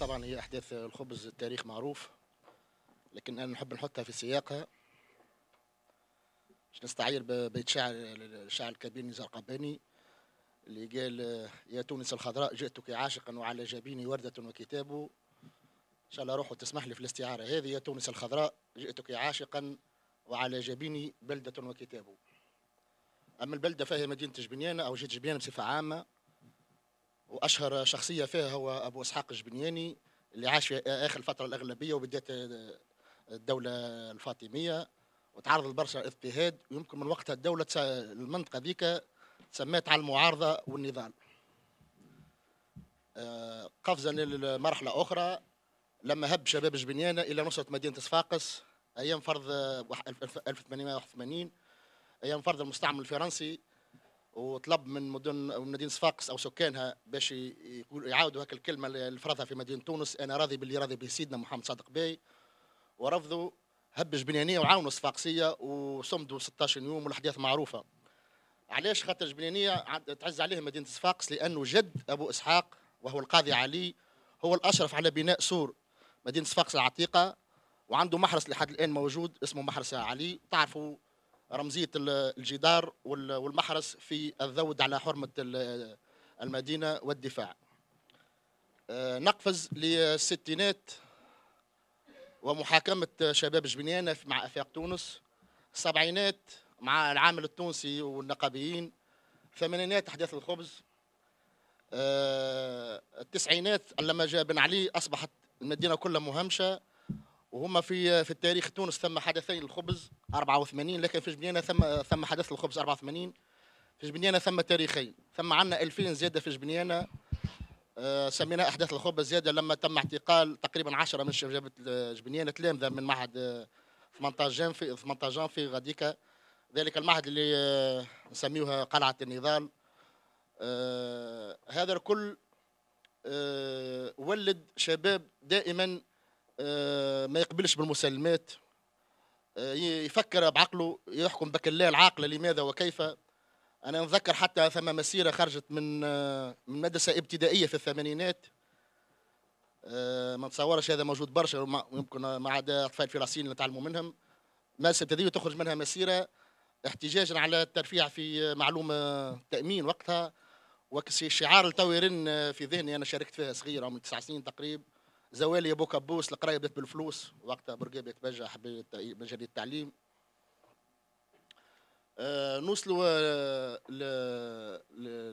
طبعا هي احداث الخبز التاريخ معروف لكن انا نحب نحطها في سياقها باش نستعير ببيت شعر الشاعر الكبير نزار قباني اللي قال يا تونس الخضراء جئتك عاشقا وعلى جبيني وردة وكتاب إن شاء الله روحوا تسمح لي في الاستعارة هذه يا تونس الخضراء جئتك عاشقا وعلى جبيني بلدة وكتابه اما البلده فهي مدينه جبنيانه او جهه جبنيانه بصفه عامه واشهر شخصيه فيها هو ابو اسحاق الجبنياني اللي عاش في اخر الفتره الاغلبيه وبدايه الدوله الفاطميه وتعرض لبرشا اضطهاد ويمكن من وقتها الدوله المنطقه ذيك سمات على المعارضه والنضال آه، قفزا لمرحله اخرى لما هب شباب جبنيانه الى نصره مدينه صفاقس ايام فرض 1881 ايام فرض المستعمر الفرنسي وطلب من مدن من مدينه صفاقس او سكانها باش يعاودوا هاك الكلمه اللي فرضها في مدينه تونس انا راضي باللي راضي به سيدنا محمد صادق باي ورفضوا هب بنيانيه وعاونوا الصفاقسيه وصمدوا 16 يوم والاحداث معروفه علاش خاطر جبنانيه تعز عليه مدينه صفاقس لانه جد ابو اسحاق وهو القاضي علي هو الاشرف على بناء سور مدينه صفاقس العتيقه وعنده محرس لحد الان موجود اسمه محرس علي تعرفوا رمزيه الجدار والمحرس في الذود على حرمه المدينه والدفاع آه، نقفز للستينات ومحاكمة شباب جبنيانة مع أفاق تونس السبعينات مع العامل التونسي والنقابيين الثمانينات أحداث الخبز آه، التسعينات لما جاء بن علي أصبحت المدينة كلها مهمشة وهما في في التاريخ تونس ثم حدثين الخبز 84 لكن في جبنيانه ثم ثم حدث الخبز 84 في جبنيانه ثم تاريخين ثم عندنا 2000 زياده في جبنيانه آه، سميناها احداث الخبز زياده لما تم اعتقال تقريبا 10 من شباب جبنيانه تلامذه من معهد 18 جان في 18 جان في غاديكا ذلك المعهد اللي آه، نسميوها قلعه النضال آه، هذا الكل ولد شباب دائما آه، ما يقبلش بالمسلمات آه، يفكر بعقله يحكم بكلاه العاقلة لماذا وكيف أنا نذكر حتى ثم مسيرة خرجت من آه، من مدرسة ابتدائية في الثمانينات ما نتصورش هذا موجود برشا يمكن ما عدا أطفال فلسطين نتعلموا منهم مدرسة ابتدائية تخرج منها مسيرة احتجاجا على الترفيع في معلومة تأمين وقتها شعار التويرن في ذهني أنا شاركت فيها صغير عمري تسع سنين تقريبا زوالي ابو كبوس القرايه بدات بالفلوس وقتها برقابي حبيت مجال التعليم آه، نوصلوا آه، ل ل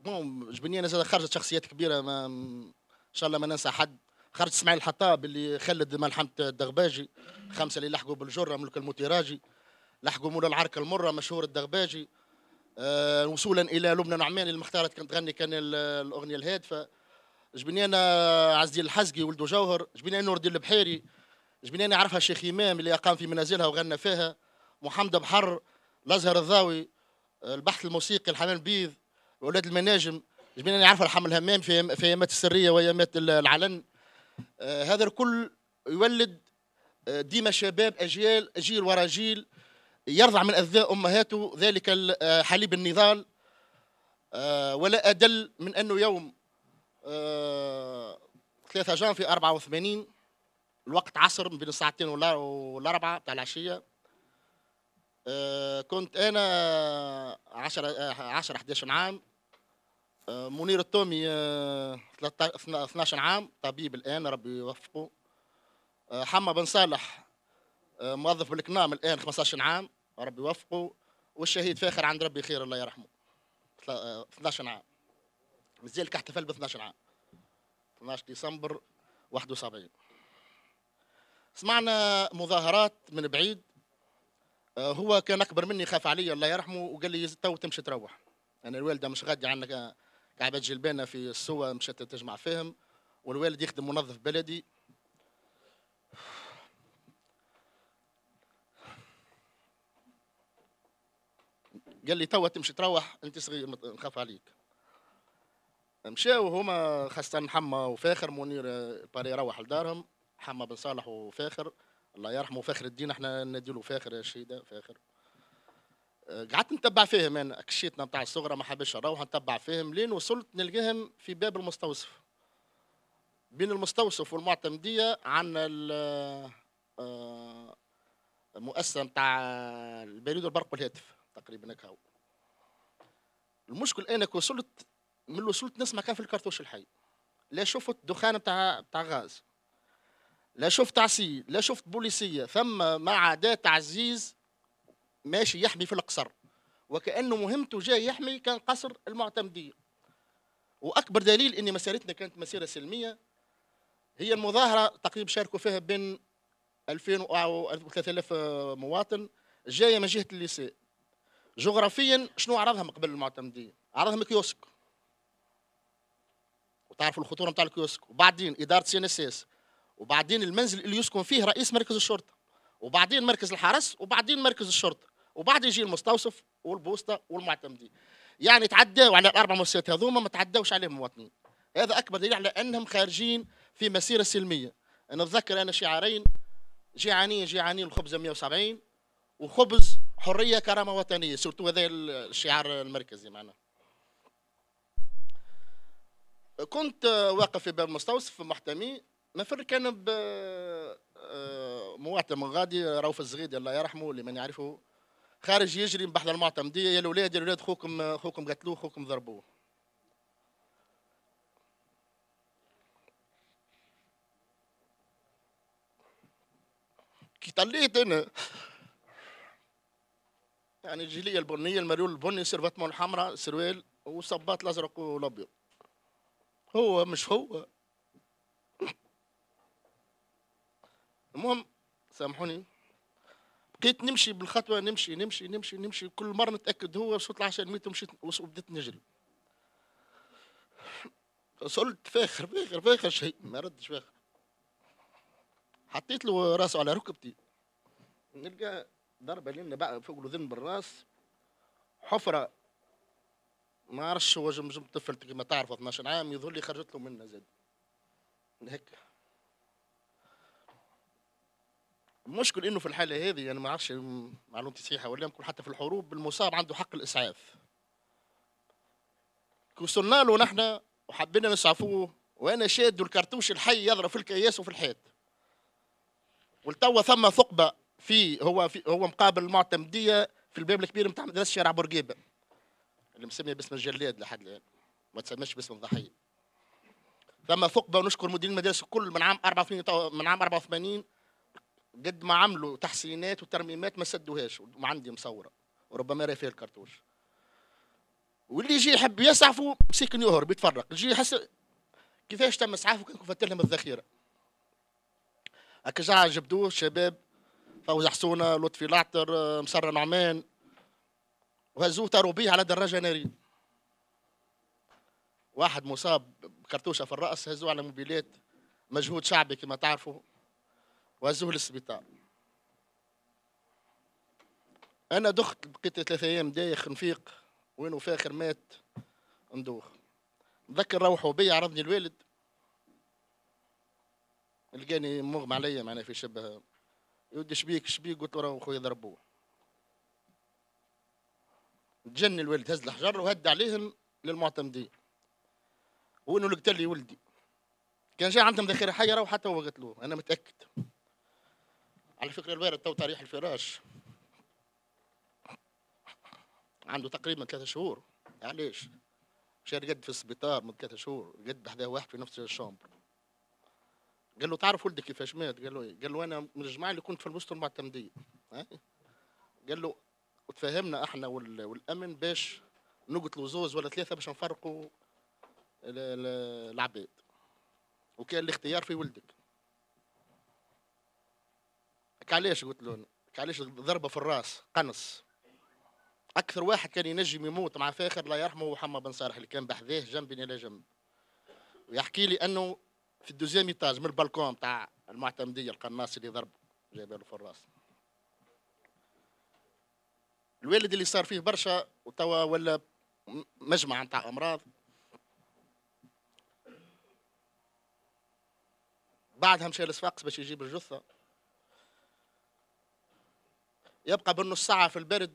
بون نعم، جبنيه انا خرجت شخصيات كبيره ما ان شاء الله ما ننسى حد خرج اسماعيل الحطاب اللي خلد ملحمه الدغباجي خمسه اللي لحقوا بالجره ملك الموتيراجي لحقوا مولا العرك المره مشهور الدغباجي آه، وصولا الى لبنى نعمان اللي كانت تغني كان الاغنيه الهادفه جبني انا عز الدين الحزقي ولده جوهر جبني انا نور الدين البحيري جبني انا عرفها الشيخ امام اللي اقام في منازلها وغنى فيها محمد بحر الازهر الضاوي البحث الموسيقي الحنان بيض اولاد المناجم جبني انا عارفه الحمل همام في في ايامات السريه وايامات العلن آه هذا الكل يولد آه، ديما شباب اجيال جيل ورا جيل يرضع من اذى امهاته ذلك آه، حليب النضال آه، ولا ادل من انه يوم 3 في 84 الوقت عصر بين الساعتين والأربعة تاع العشية آه، كنت أنا 10 10 11 عام آه، منير التومي 12 آه، عام طبيب الآن ربي يوفقه حما بن صالح موظف بالكنام الآن 15 عام ربي يوفقه والشهيد فاخر عند ربي خير الله يرحمه 12 عام مازال احتفل ب 12 عام 12 ديسمبر 71 سمعنا مظاهرات من بعيد آه، هو كان اكبر مني خاف عليا الله يرحمه وقال لي تو تمشي تروح انا يعني الوالده مش غادي عندنا كعبات جلبانه في السوا مشات تجمع فيهم والوالد يخدم منظف بلدي قال لي توا تمشي تروح انت صغير نخاف عليك مشاو هما خاصة حما وفاخر منير آه، باري روح لدارهم حما بن صالح وفاخر الله يرحمه فاخر الدين احنا نديله فاخر يا شيده فاخر آه، قعدت نتبع فيهم انا كشيتنا نتاع الصغرى ما حبش نروح نتبع فيهم لين وصلت نلقاهم في باب المستوصف بين المستوصف والمعتمديه عندنا المؤسسه آه، نتاع البريد والبرق والهاتف تقريبا هكا المشكل انك وصلت من وصلت نسمع كان في الكرتوش الحي لا شفت دخان بتاع بتاع غاز لا شفت عصي لا شفت بوليسيه ثم ما عدا تعزيز ماشي يحمي في القصر وكانه مهمته جاي يحمي كان قصر المعتمديه واكبر دليل ان مسيرتنا كانت مسيره سلميه هي المظاهره تقريبا شاركوا فيها بين 2000 و 3000 مواطن جايه من جهه الليسي جغرافيا شنو عرضهم قبل المعتمديه عرضهم كيوسك تعرف الخطوره نتاع الكيوسك وبعدين اداره سي ان اس اس وبعدين المنزل اللي يسكن فيه رئيس مركز الشرطه وبعدين مركز الحرس وبعدين مركز الشرطه وبعد يجي المستوصف والبوسطه والمعتمدين يعني تعداوا على الاربع مؤسسات هذوما ما تعداوش عليهم مواطنين هذا اكبر دليل على انهم خارجين في مسيره سلميه انا اتذكر انا شعارين جيعانين جيعانين الخبز 170 وخبز حريه كرامه وطنيه سورتو هذا الشعار المركزي معناه كنت واقف في باب مستوصف محتمي مفر كان ب آه، مواطن من غادي روف الزغيدي الله يرحمه اللي من يعرفه خارج يجري من بحر المعتمدية يا الأولاد يا الأولاد خوكم خوكم قتلوه خوكم ضربوه كي طليت أنا يعني الجيلية البنية المريول البني سيرفاتمون الحمراء سروال وصبات الأزرق والأبيض هو مش هو المهم سامحوني بقيت نمشي بالخطوه نمشي نمشي نمشي نمشي كل مره نتاكد هو وصلت 10 متر ومشيت وبديت نجري وصلت فاخر فاخر فاخر شيء ما ردش فاخر حطيت له راسه على ركبتي نلقى ضربه لنا بقى فوق الاذن بالراس حفره ما عرفش هو جم جم طفل كما تعرفوا 12 عام يظهر لي خرجت له منها زاد هيك المشكل انه في الحاله هذه انا يعني ما عرفش معلومتي صحيحه ولا يمكن حتى في الحروب المصاب عنده حق الاسعاف وصلنا له نحن وحبينا نسعفوه وانا شاد الكرتوش الحي يضرب في الكياس وفي الحيط والتوا ثم ثقبه في هو في هو مقابل المعتمديه في الباب الكبير نتاع مدرسه شارع بورقيبه اللي مسميه باسم الجلاد لحد الان ما تسماش باسم الضحيه ثم ثقبه ونشكر مدير المدارس الكل من عام 84 من عام 84 قد ما عملوا تحسينات وترميمات ما سدوهاش وعندي مصوره وربما راه فيها الكرتوش واللي يجي يحب يسعفوا مسكين يهرب يتفرق يجي يحس كيفاش تم اسعافه كان فات لهم الذخيره هكا جا جبدوه شباب فوز حسونه لطفي العطر مسرى نعمان وهزوه طاروا بيه على دراجه ناريه واحد مصاب بكرتوشه في الراس هزوه على موبيلات مجهود شعبي كما تعرفوا وهزوه للسبيطار انا دخت بقيت ثلاثة ايام دايخ نفيق وين فاخر مات ندوخ نذكر روحوا بي عرضني الوالد لقاني مغمى عليا معناها في شبه يودي شبيك شبيك قلت له راهو خويا ضربوه جن الولد هز الحجر وهد عليهم للمعتمدين وانه اللي قتل لي ولدي كان جاي عندهم ذخيره حيه راهو حتى هو قتلوه انا متاكد على فكره الوالد تو تاريخ الفراش عنده تقريبا ثلاثة شهور علاش مشى قد في السبيطار من ثلاثة شهور قد بحدا واحد في نفس الشامبر قال له تعرف ولدك كيفاش مات قال له إيه؟ قال له انا من الجماعه اللي كنت في المستوى المعتمدين قال له وتفاهمنا احنا والامن باش نقتلوا زوز ولا ثلاثه باش نفرقوا العباد وكان الاختيار في ولدك علاش قلت له علاش ضربه في الراس قنص اكثر واحد كان ينجم يموت مع فاخر الله يرحمه محمد بن صالح اللي كان بحذاه جنبي الى جنب ويحكي لي انه في الدوزيام ايطاج من البالكون تاع المعتمديه القناص اللي ضرب جاب له في الراس الوالد اللي صار فيه برشا وتوا ولا مجمع نتاع امراض بعدها مشى لصفاقس باش يجيب الجثه يبقى بالنص ساعه في البرد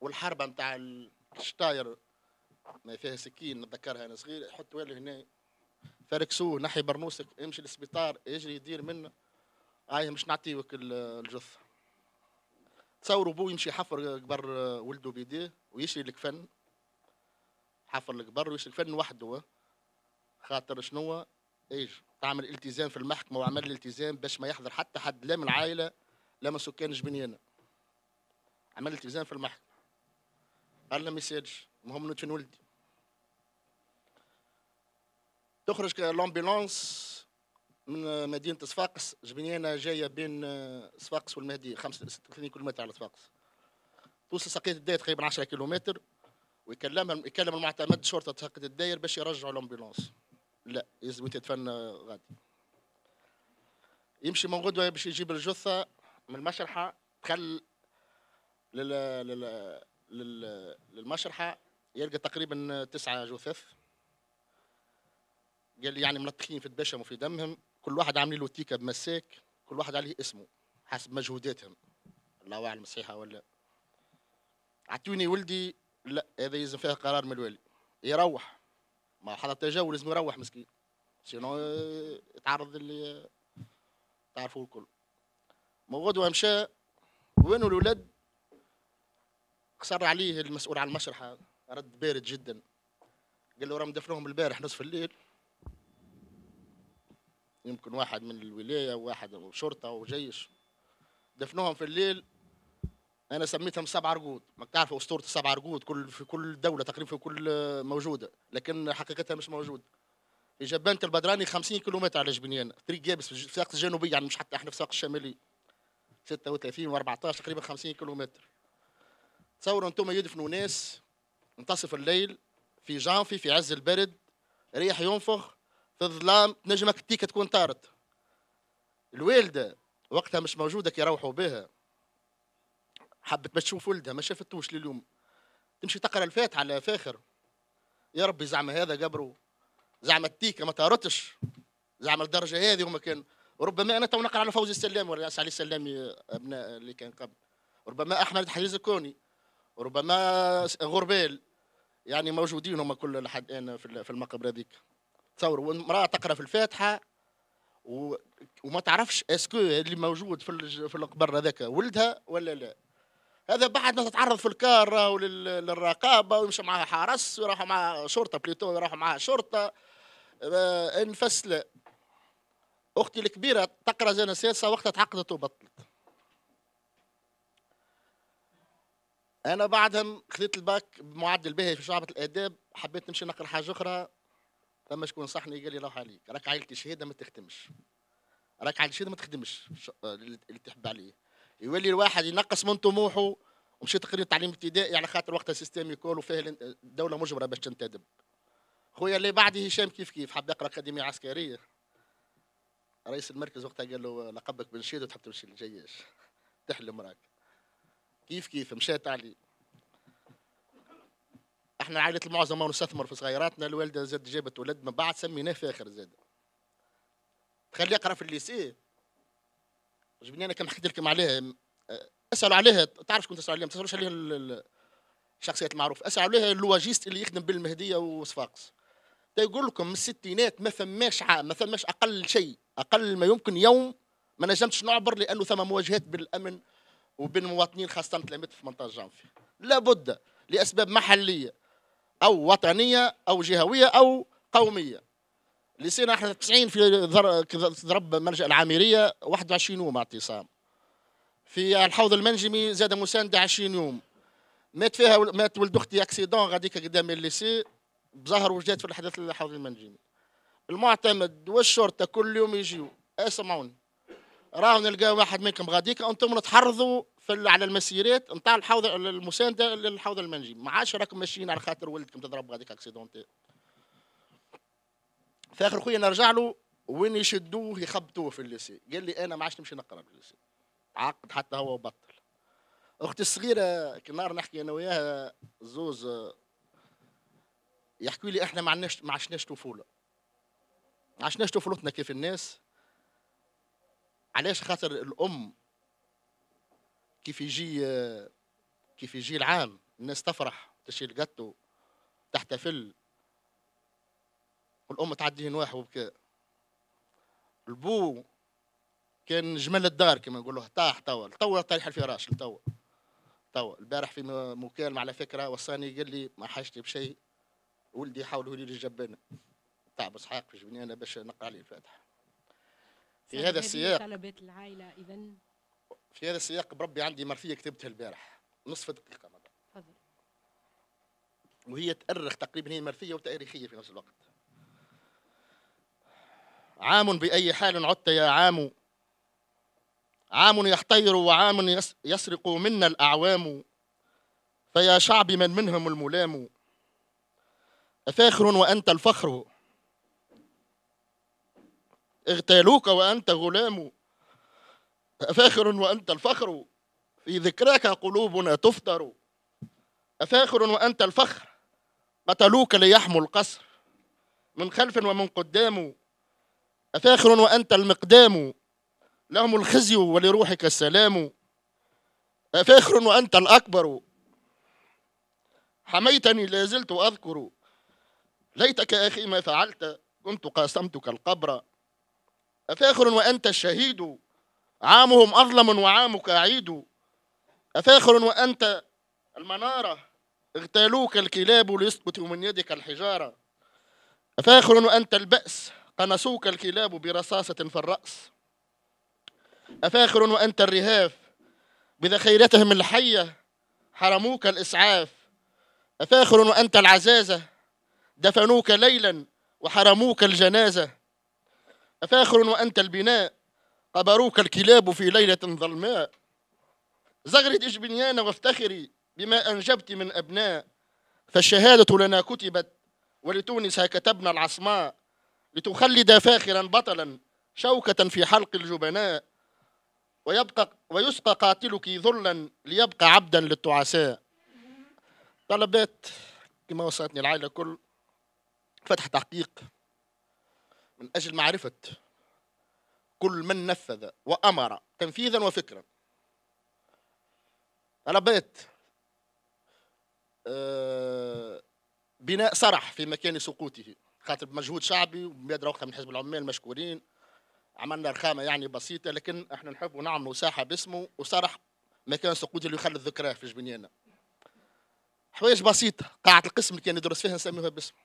والحربه نتاع الشتاير ما فيها سكين نتذكرها انا صغير يحط والي هنا فركسوه نحي برنوسك امشي للسبيطار يجري يدير منه هاي مش نعطيوك الجثه تصوروا بو يمشي يحفر قبر ولده بيديه ويشري الكفن حفر القبر ويشري الكفن وحده خاطر شنو ايش تعمل التزام في المحكمه وعمل الالتزام باش ما يحضر حتى حد لا من العائله لا من سكان جبنيانا عمل التزام في المحكمه قال له ما يسالش المهم نتفن ولدي تخرج كالامبيلونس من آه، مدينه صفاقس جبنيانه جايه بين آه، صفاقس والمهدي 35 كيلومتر على صفاقس توصل ساقية الداير تقريبا 10 كيلومتر ويكلمهم يكلم المعتمد شرطه ساقية الداير باش يرجعوا الأمبيلونس لا لازم تتفنى غادي يمشي من غدوه باش يجيب الجثه من المشرحه دخل لل... لل... لل... للمشرحه يلقى تقريبا تسعه جثث قال لي يعني ملطخين في الدشم وفي دمهم كل واحد عامل له تيكه بمساك كل واحد عليه اسمه حسب مجهوداتهم الله اعلم صحيحه ولا عطوني ولدي لا هذا يلزم فيها قرار من الوالي يروح ما حدا تجاوز لازم يروح مسكين سينو يتعرض اللي تعرفوه الكل ما غدوه مشى وين الولد قصر عليه المسؤول على المشرحه رد بارد جدا قال له راهم دفنوهم البارح نصف الليل يمكن واحد من الولايه وواحد شرطه وجيش دفنوهم في الليل انا سميتهم سبع رقود ما تعرفوا اسطوره السبع رقود كل في كل دوله تقريبا في كل موجوده لكن حقيقتها مش موجوده في جبانة البدراني 50 كيلومتر على جبنيان طريق يابس في الساق الجنوبية يعني مش حتى احنا في الساق الشمالي 36 و14 تقريبا 50 كيلومتر تصوروا انتم يدفنوا ناس منتصف الليل في جانفي في عز البرد ريح ينفخ في الظلام تنجم هكتيك تكون طارت الوالده وقتها مش موجوده كي يروحوا بها حبت ما تشوف ولدها ما شافتوش لليوم تمشي تقرا الفاتحه على فاخر يا ربي زعما هذا قبره زعما التيكه ما طارتش زعما الدرجه هذه وما كان ربما انا تو نقرا على فوزي السلام والرئاس علي السلامي ابناء اللي كان قبل ربما احمد حجاز الكوني ربما غربال يعني موجودين هما كل لحد انا في المقبره هذيك تصور وامراه تقرا في الفاتحه و... وما تعرفش اسكو اللي موجود في في القبر هذاك ولدها ولا لا هذا بعد ما تتعرض في الكار وللرقابه ويمشي معها حرس ويروحوا مع شرطه بليتو يروحوا مع شرطه آه، انفسل اختي الكبيره تقرا زينه السياسه وقتها تعقدت وبطلت انا بعدهم خذيت الباك بمعدل باهي في شعبة الاداب حبيت نمشي نقرا حاجه اخرى فما شكون نصحني قال لي روح عليك راك عائلتي شهاده ما تخدمش راك عائلتي شهاده ما تخدمش آه، اللي تحب عليه يولي الواحد ينقص من طموحه ومشيت قريت التعليم الابتدائي على خاطر وقتها السيستم يكون وفيه الدوله مجبره باش تنتدب خويا اللي بعدي هشام كيف كيف حب يقرا اكاديميه عسكريه رئيس المركز وقتها قال له لقبك بنشيد وتحب تمشي للجيش تحلم راك كيف كيف مشيت عليه احنا عائله المعظم ما نستثمر في صغيراتنا الوالده زاد جابت ولد من بعد سميناه فاخر زاد خليه يقرا في الليسي جبني انا كم حكيت لكم عليها أه، اسالوا عليها تعرف شكون تسالوا عليها ما تسالوش عليها الشخصيات المعروفه اسالوا عليها اللواجيست اللي يخدم بالمهديه وصفاقس يقول لكم من الستينات ما فماش عام ما فماش اقل شيء اقل ما يمكن يوم ما نجمتش نعبر لانه ثم مواجهات بالامن وبين المواطنين خاصه تلاميذ في منطقه جانفي لابد لاسباب محليه او وطنيه او جهويه او قوميه لسينا احنا 90 في ضرب ملجا العامريه 21 يوم اعتصام في الحوض المنجمي زاد مساندة 20 يوم مات فيها مات ولد اختي اكسيدون غاديك قدام الليسي بظهر وجدت في الحدث الحوض المنجمي المعتمد والشرطه كل يوم يجيو اسمعوني راهو نلقاو واحد منكم غاديك انتم تحرضوا في على المسيرات نتاع الحوض المسانده للحوض المنجي ما عادش راكم ماشيين على خاطر ولدكم تضرب هذيك اكسيدونتي فاخر خويا نرجع له وين يشدوه يخبطوه في الليسي قال لي انا ما عادش نمشي نقرا في الليسي عقد حتى هو وبطل اختي الصغيره كنار نحكي انا وياها زوز يحكوا لي احنا ما عندناش ما عشناش طفوله ما عشناش طفولتنا كيف الناس علاش خاطر الام كيف يجي كيف يجي العام الناس تفرح تشيل القطو تحتفل والأم تعدي نواح وبكاء البو كان جمل الدار كما نقولوا طاح توا توا طايح الفراش توا توا البارح في مكالمة على فكرة وصاني قال لي ما حاجتي بشيء ولدي حاولوا لي الجبانة تاع اسحاق في جبنانه باش نقرا عليه الفاتحه في هذا السياق طلبات العائله اذا في هذا السياق بربي عندي مرثيه كتبتها البارح نصف دقيقه مدى تفضل وهي تأرخ تقريبا هي مرثيه وتاريخيه في نفس الوقت عام بأي حال عدت يا عام عام يحتير وعام يسرق منا الأعوام فيا شعب من منهم الملام أفاخر وأنت الفخر اغتالوك وأنت غلام أفاخر وأنت الفخر في ذكراك قلوبنا تفطر أفاخر وأنت الفخر قتلوك ليحموا القصر من خلف ومن قدام أفاخر وأنت المقدام لهم الخزي ولروحك السلام أفاخر وأنت الأكبر حميتني لا زلت أذكر ليتك أخي ما فعلت كنت قاسمتك القبر أفاخر وأنت الشهيد عامهم أظلم وعامك أعيد أفاخر وأنت المنارة اغتالوك الكلاب ليسقط من يدك الحجارة أفاخر وأنت البأس قنصوك الكلاب برصاصة في الرأس أفاخر وأنت الرهاف بذخيرتهم الحية حرموك الإسعاف أفاخر وأنت العزازة دفنوك ليلا وحرموك الجنازة أفاخر وأنت البناء طبروك الكلاب في ليلة ظلماء زغرد إجبنيان وافتخري بما أنجبت من أبناء فالشهادة لنا كتبت ولتونس كتبنا العصماء لتخلد فاخرا بطلا شوكة في حلق الجبناء ويبقى ويسقى قاتلك ذلا ليبقى عبدا للتعساء طلبات كما وصلتني العائلة كل فتح تحقيق من أجل معرفة كل من نفذ وأمر تنفيذا وفكرا ربيت آه، بناء صرح في مكان سقوطه خاطر بمجهود شعبي وبيد وقتها من حزب العمال مشكورين عملنا رخامه يعني بسيطه لكن احنا نحبوا نعملوا ساحه باسمه وصرح مكان سقوطه اللي يخلد ذكراه في جبنيانا حوايج بسيطه قاعه القسم اللي كان يدرس فيها نسميها باسمه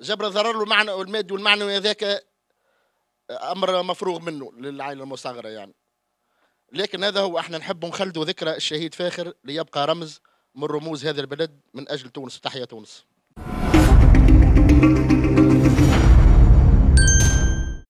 جبر الضرر والمعنوي المادي والمعنوي هذاك امر مفروغ منه للعائله المصغره يعني لكن هذا هو احنا نحب نخلدوا ذكرى الشهيد فاخر ليبقى رمز من رموز هذا البلد من اجل تونس تحيه تونس